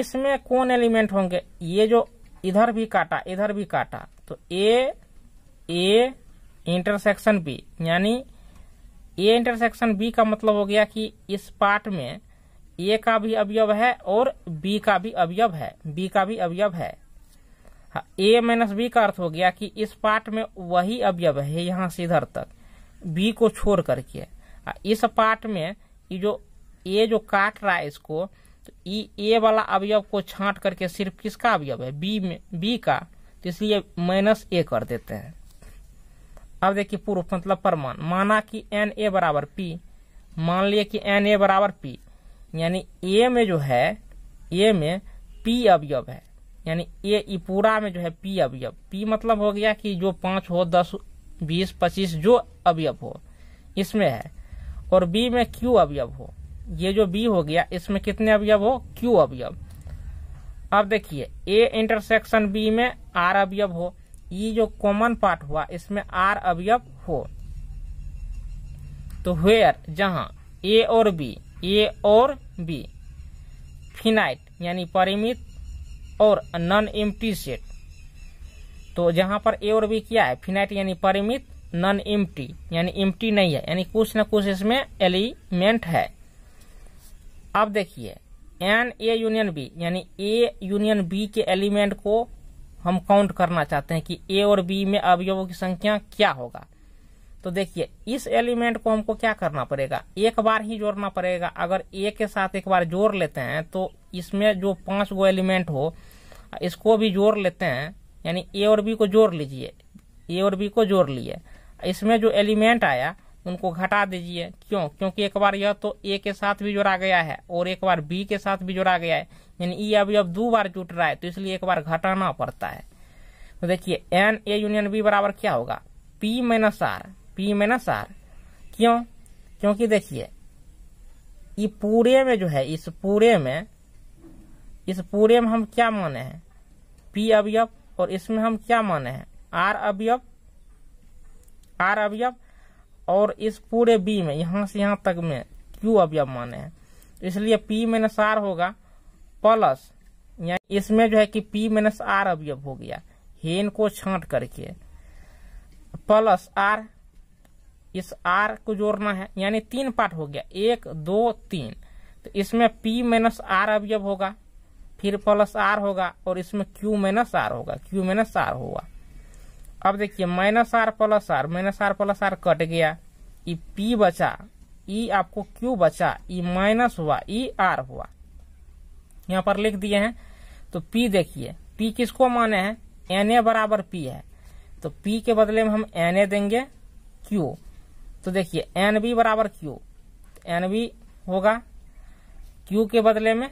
इसमें कौन एलिमेंट होंगे ये जो इधर भी काटा इधर भी काटा तो ए ए इंटरसेक्शन बी यानी ए इंटरसेक्शन बी का मतलब हो गया कि इस पार्ट में ए का भी अवयव है और बी का भी अवयव है बी का भी अवयव है ए माइनस बी का अर्थ हो गया कि इस पार्ट में वही अवयव है यहाँ से इधर तक बी को छोड़ करके हाँ, इस पार्ट में ये जो ए जो काट रहा है इसको तो ए वाला अवयव को छांट करके सिर्फ किसका अवयव है बी में बी का तो इसलिए माइनस ए कर देते हैं अब देखिए प्रूफ मतलब प्रमाण माना कि एन ए बराबर पी मान लिए कि एन ए बराबर पी यानी ए में जो है ए में पी अवयव है यानी ए पूरा में जो है पी अवयव पी मतलब हो गया कि जो पांच हो दस बीस पच्चीस जो अवयव हो इसमें है और बी में क्यू अवयव हो ये जो बी हो गया इसमें कितने अवयव हो क्यू अवयव अब देखिए ए इंटरसेक्शन बी में आर अवयव हो ये जो कॉमन पार्ट हुआ इसमें आर अवयव हो तो वेयर जहां ए और बी ए और बी फिनाइट यानी परिमित और नॉन एम्प्टी सेट तो जहां पर ए और बी क्या है फिनाइट यानी परिमित नॉन एम्प्टी यानी एम्प्टी नहीं है यानी कुछ ना कुछ इसमें एलिमेंट है अब देखिए एन ए यूनियन बी यानी ए यूनियन बी के एलिमेंट को हम काउंट करना चाहते हैं कि ए और बी में अवयवों की संख्या क्या होगा तो देखिए इस एलिमेंट को हमको क्या करना पड़ेगा एक बार ही जोड़ना पड़ेगा अगर ए के साथ एक बार जोड़ लेते हैं तो इसमें जो पांच गो एलिमेंट हो इसको भी जोड़ लेते हैं यानी ए और बी को जोड़ लीजिए ए और बी को जोड़ लिए इसमें जो एलिमेंट आया उनको घटा दीजिए क्यों क्योंकि एक बार यह तो ए के साथ भी जोड़ा गया है और एक बार बी के साथ भी जोड़ा गया है यानी ई अभी अब दो बार जुट रहा है तो इसलिए एक बार घटाना पड़ता है तो देखिए एन ए यूनियन बी बराबर क्या होगा P minus R P minus R क्यों क्योंकि देखिए ये पूरे में जो है इस पूरे में इस पूरे में हम क्या माने हैं पी अवयव और इसमें हम क्या माने हैं आर अवयव आर अवयव और इस पूरे बी में यहां से यहां तक में क्यू अवयव माने हैं इसलिए पी माइनस आर होगा प्लस यानी इसमें जो है कि पी माइनस आर अवयव हो गया हेन को छांट करके प्लस आर इस आर को जोड़ना है यानी तीन पार्ट हो गया एक दो तीन तो इसमें पी माइनस आर अवयव होगा फिर प्लस आर होगा और इसमें क्यू माइनस आर होगा क्यू माइनस आर होगा अब देखिए minus R plus R minus R plus R cut गया ई पी बचा ई e आपको क्यू बचा ई e माइनस हुआ ई e आर हुआ यहाँ पर लिख दिए हैं तो पी देखिए पी किसको माने हैं एन ए बराबर पी है तो पी के बदले में हम एन ए देंगे क्यू तो देखिए एन बी बराबर क्यू एन बी होगा क्यू के बदले में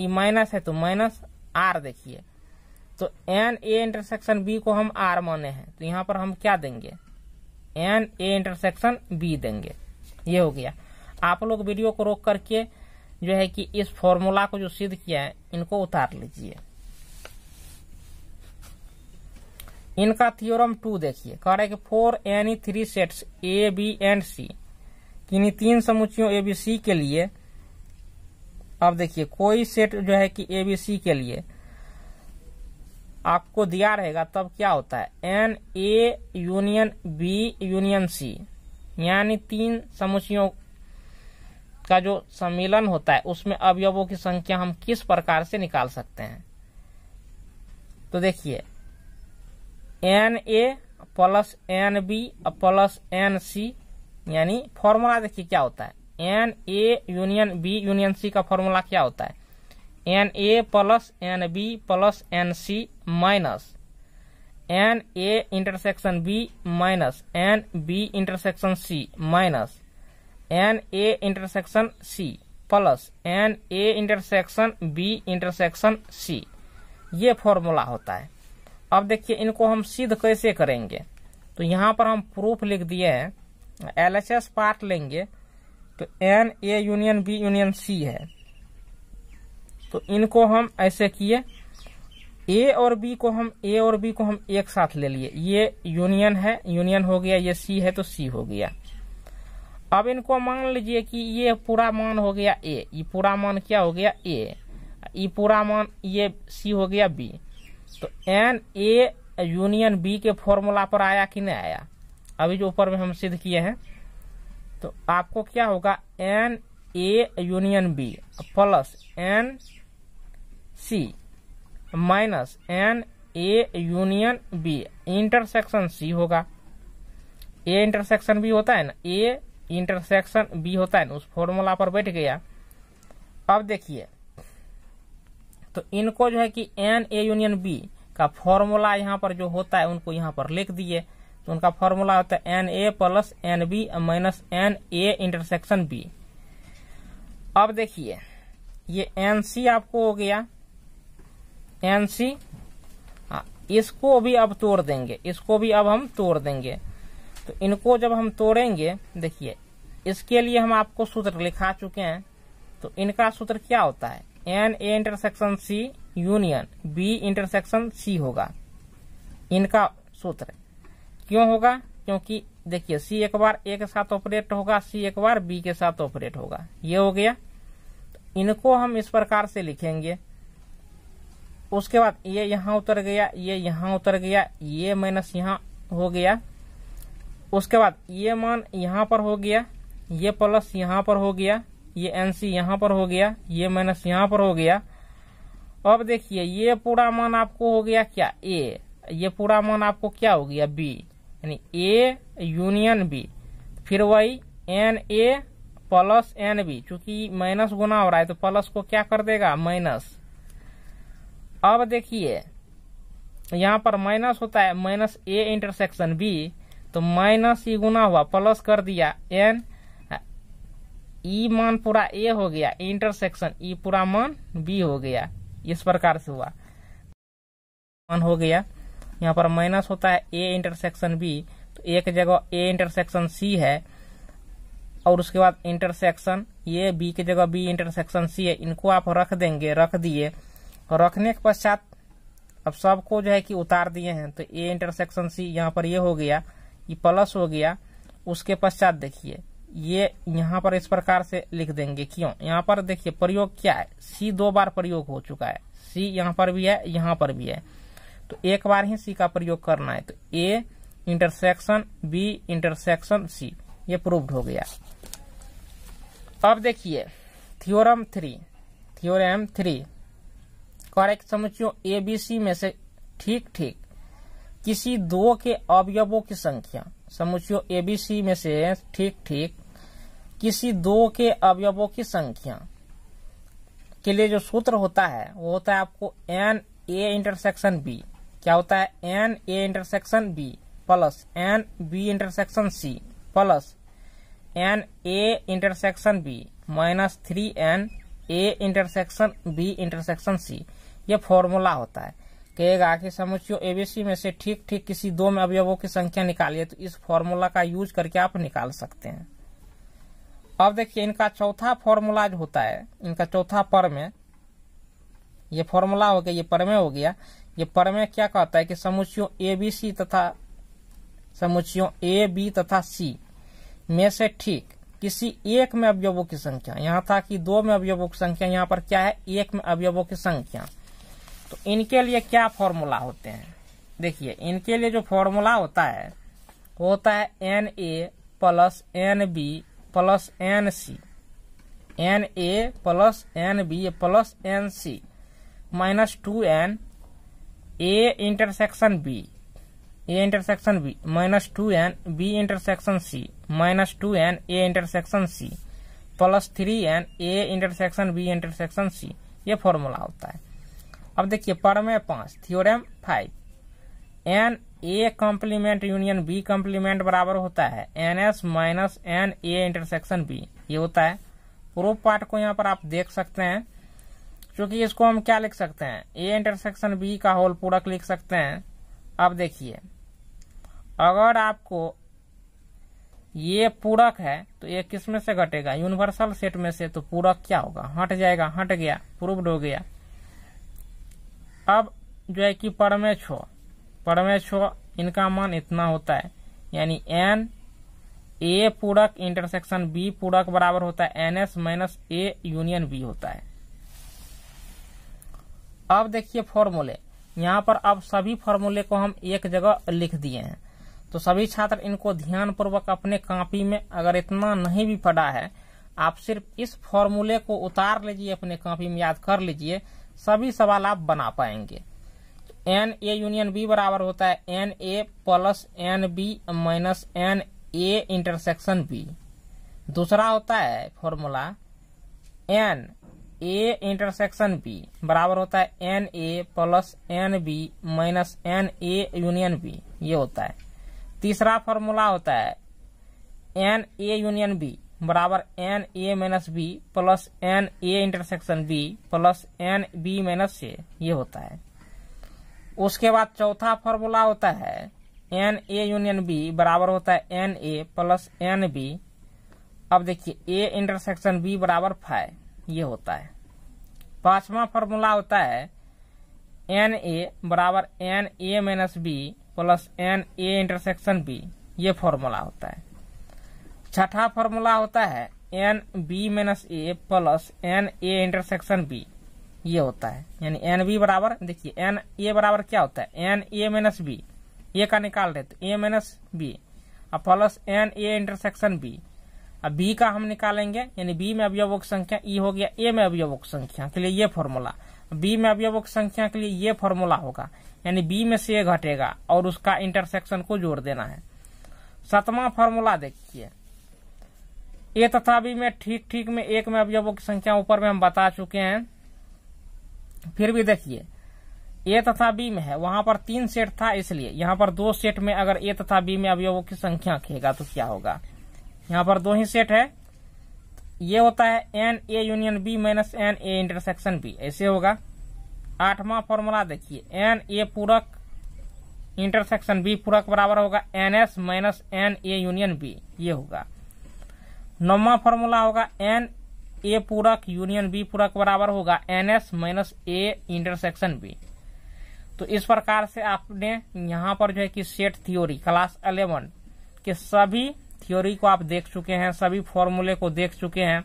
ई माइनस है तो माइनस आर देखिए तो एन ए इंटरसेक्शन बी को हम आर माने हैं तो यहां पर हम क्या देंगे एन ए इंटरसेक्शन बी देंगे ये हो गया आप लोग वीडियो को रोक करके जो है कि इस फॉर्मूला को जो सिद्ध किया है इनको उतार लीजिए इनका थियोरम टू देखिए कह रहे कि for any three sets A B and C किन्नी तीन समुचियों ए बी सी के लिए अब देखिए कोई सेट जो है कि ए बी सी के लिए आपको दिया रहेगा तब क्या होता है N A union B union C यानी तीन समुचियों का जो सम्मिलन होता है उसमें अवयवों की संख्या हम किस प्रकार से निकाल सकते हैं तो देखिए N A plus N B plus N C यानी फॉर्मूला देखिए क्या होता है N A union B union C का फॉर्मूला क्या होता है N A plus N B plus N C minus N A intersection B minus N B intersection C minus N A intersection C plus N A intersection B intersection C ये formula होता है अब देखिए इनको हम सिद्ध कैसे करेंगे तो यहाँ पर हम प्रूफ लिख दिए हैं एल एच एस पार्ट लेंगे तो N A union B union C है तो इनको हम ऐसे किए ए और बी को हम ए और बी को हम एक साथ ले लिए ये यूनियन है यूनियन हो गया ये सी है तो सी हो गया अब इनको मान लीजिए कि ये पूरा मान हो गया ए ये पूरा मान क्या हो गया ए ये पूरा मान ये सी हो गया बी तो एन ए यूनियन बी के फॉर्मूला पर आया कि नहीं आया अभी जो ऊपर में हम सिद्ध किए हैं तो आपको क्या होगा N A union B plus N C minus N A union B intersection C होगा ए इंटरसेक्शन बी होता है ना ए इंटरसेक्शन बी होता है ना उस फॉर्मूला पर बैठ गया अब देखिए तो इनको जो है कि एन ए यूनियन बी का फॉर्मूला यहाँ पर जो होता है उनको यहाँ पर लिख दिए तो उनका फॉर्मूला होता है N A plus N B minus N A intersection B अब देखिए ये एन सी आपको हो गया एनसी हाँ, इसको भी अब तोड़ देंगे इसको भी अब हम तोड़ देंगे तो इनको जब हम तोड़ेंगे देखिए इसके लिए हम आपको सूत्र लिखा चुके हैं तो इनका सूत्र क्या होता है N A intersection C union B intersection C होगा इनका सूत्र क्यों होगा क्योंकि देखिए सी एक बार ए के साथ ऑपरेट होगा सी एक बार बी के साथ ऑपरेट होगा ये हो गया तो इनको हम इस प्रकार से लिखेंगे उसके बाद ये यहाँ उतर गया ये यहाँ उतर गया ये माइनस यहाँ हो गया उसके बाद ये मान यहाँ पर हो गया ये प्लस यहाँ पर हो गया ये एनसी यहाँ पर हो गया ये माइनस यहाँ पर हो गया अब देखिए ये पूरा मान आपको हो गया क्या ए ये पूरा मान आपको क्या हो गया बी यानी ए यूनियन बी फिर वही N A plus N B चूंकि माइनस गुना हो रहा है तो प्लस को क्या कर देगा माइनस अब देखिए यहाँ पर माइनस होता है माइनस ए इंटरसेक्शन बी तो माइनस ई e गुना हुआ प्लस कर दिया एन ई e मान पूरा ए हो गया इंटरसेक्शन ई e पूरा मान बी हो गया इस प्रकार से हुआ मान हो गया यहाँ पर माइनस होता है ए इंटरसेक्शन बी तो एक जगह ए इंटरसेक्शन सी है और उसके बाद इंटरसेक्शन ये बी की जगह बी इंटरसेक्शन सी है इनको आप रख देंगे रख दिए रखने के पश्चात अब सबको जो है कि उतार दिए हैं तो ए इंटरसेक्शन सी यहाँ पर ये हो गया ये प्लस हो गया उसके पश्चात देखिए ये यहाँ पर इस प्रकार से लिख देंगे क्यों यहाँ पर देखिए प्रयोग क्या है सी दो बार प्रयोग हो चुका है सी यहाँ पर भी है यहाँ पर भी है तो एक बार ही सी का प्रयोग करना है तो A intersection B intersection C ये प्रूव्ड हो गया अब देखिए theorem three theorem three correct समझियो एबीसी में से ठीक ठीक किसी दो के अवयवों की संख्या समझियो एबीसी में से ठीक ठीक किसी दो के अवयवों की संख्या के लिए जो सूत्र होता है वो होता है आपको एन ए इंटरसेक्शन बी क्या होता है N A intersection B plus N B intersection C plus N A intersection B minus three N A intersection B intersection C यह फॉर्मूला होता है कहेगा कि समुचियों एबीसी में से ठीक ठीक किसी दो में अवयवों की संख्या निकालिए तो इस फॉर्मूला का यूज करके आप निकाल सकते हैं अब देखिए इनका चौथा फॉर्मूला जो होता है इनका चौथा पर में ये फॉर्मूला हो गया ये परमे हो गया ये परमे क्या कहता है कि समुचियों ए बी सी तथा समुचियों ए बी तथा सी में से ठीक किसी एक में अवयवों की संख्या यहाँ था कि दो में अवयवों की संख्या यहाँ पर क्या है एक में अवयवों की संख्या तो इनके लिए क्या फॉर्मूला होते हैं देखिए इनके लिए जो फॉर्मूला होता है वो होता है N A plus N B plus N C N A plus N B plus N C minus two N A intersection B A intersection B minus two N B intersection C minus two N A intersection C plus three N A intersection B intersection C ये formula होता है अब देखिए परमे पांच theorem five N A complement union B complement बराबर होता है N S minus N A intersection B ये होता है प्रूफ पार्ट को यहाँ पर आप देख सकते हैं क्योंकि इसको हम क्या लिख सकते हैं ए इंटरसेक्शन बी का होल पूरक लिख सकते हैं अब देखिए अगर आपको ये पूरक है तो ये किस में से घटेगा यूनिवर्सल सेट में से तो पूरक क्या होगा हट जाएगा हट गया प्रूव्ड हो गया अब जो है कि परमे छो परमे छो इनका मान इतना होता है यानी एन ए पूरक इंटरसेक्शन बी पूरक बराबर होता है N S minus A union B होता है अब देखिए फॉर्मूले यहाँ पर अब सभी फॉर्मूले को हम एक जगह लिख दिए हैं तो सभी छात्र इनको ध्यानपूर्वक अपने कॉपी में अगर इतना नहीं भी पढ़ा है आप सिर्फ इस फॉर्मूले को उतार लीजिए अपने कॉपी में याद कर लीजिए सभी सवाल आप बना पाएंगे एन ए यूनियन बी बराबर होता है N A plus N B minus N A intersection B दूसरा होता है formula N A intersection B बराबर होता है N A plus N B minus N A union B ये होता है तीसरा फॉर्मूला होता है एन ए यूनियन बी बराबर N A minus B plus N A intersection B plus N B minus A ये होता है उसके बाद चौथा फॉर्मूला होता है एन ए यूनियन बी बराबर होता है N A plus N B अब देखिए ए इंटरसेक्शन बी बराबर फाइव ये होता है पांचवा फॉर्मूला होता है एन ए बराबर N A minus B plus N A intersection B ये फॉर्मूला होता है छठा फॉर्मूला होता है N B minus A plus N A intersection B ये होता है यानी एन बी बराबर देखिए एन ए बराबर क्या होता है N A minus B A का निकाल रहे तो ए माइनस बी और plus N A intersection B अब बी का हम निकालेंगे यानी बी में अवयवक संख्या ई हो गया ए में अवयवक संख्या के लिए ये फॉर्मूला बी में अवयवक संख्या के लिए ये फॉर्मूला होगा यानी बी में से घटेगा और उसका इंटरसेक्शन को जोड़ देना है सतवा फॉर्मूला देखिए ए तथा तो बी में ठीक ठीक में एक में अवयवों की संख्या ऊपर में हम बता चुके हैं फिर भी देखिए ए तथा बी में है वहां पर तीन सेट था इसलिए यहाँ पर दो सेट में अगर ए तथा बी में अवयवों की संख्या खेगा तो क्या होगा यहाँ पर दो ही सेट है ये होता है N A union B minus N A intersection B ऐसे होगा आठवां फॉर्मूला देखिए एन ए पूरक इंटरसेक्शन बी पूरक बराबर होगा N S minus N A union B ये होगा नौवा फॉर्मूला होगा एन ए पूरक यूनियन बी पूरक बराबर होगा N S minus A intersection B तो इस प्रकार से आपने यहाँ पर जो है कि सेट थ्योरी क्लास अलेवन के सभी थ्योरी को आप देख चुके हैं सभी फॉर्मूले को देख चुके हैं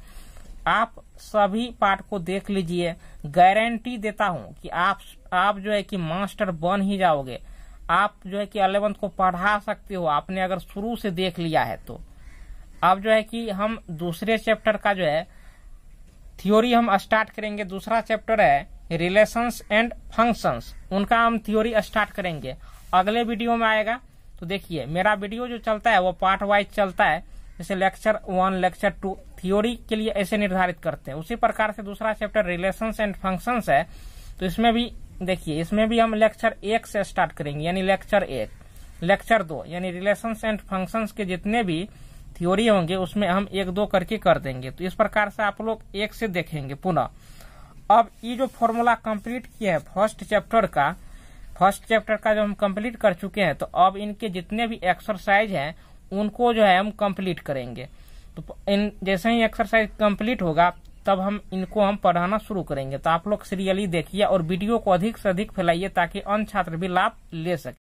आप सभी पार्ट को देख लीजिए गारंटी देता हूं कि आप आप जो है कि मास्टर बन ही जाओगे आप जो है कि अलेवंथ को पढ़ा सकते हो आपने अगर शुरू से देख लिया है तो अब जो है कि हम दूसरे चैप्टर का जो है थ्योरी हम स्टार्ट करेंगे दूसरा चैप्टर है रिलेशंस एंड फंक्शंस उनका हम थ्योरी स्टार्ट करेंगे अगले वीडियो में आएगा तो देखिए मेरा वीडियो जो चलता है वो पार्ट वाइज चलता है जैसे lecture one lecture two theory के लिए ऐसे निर्धारित करते हैं उसी प्रकार से दूसरा चैप्टर रिलेशंस एंड फंक्शंस है तो इसमें भी देखिए इसमें भी हम लेक्चर एक से स्टार्ट करेंगे यानी लेक्चर एक लेक्चर दो यानी रिलेशंस एंड फंक्शंस के जितने भी थ्योरी होंगे उसमें हम एक दो करके कर देंगे तो इस प्रकार से आप लोग एक से देखेंगे पुनः अब ये जो फॉर्मूला कंप्लीट किया है फर्स्ट चैप्टर का फर्स्ट चैप्टर का जो हम कंप्लीट कर चुके हैं तो अब इनके जितने भी एक्सरसाइज हैं उनको जो है हम कंप्लीट करेंगे तो इन जैसे ही एक्सरसाइज कंप्लीट होगा तब हम इनको हम पढ़ाना शुरू करेंगे तो आप लोग सीरियली देखिए और वीडियो को अधिक से अधिक फैलाइए ताकि अन्य छात्र भी लाभ ले सके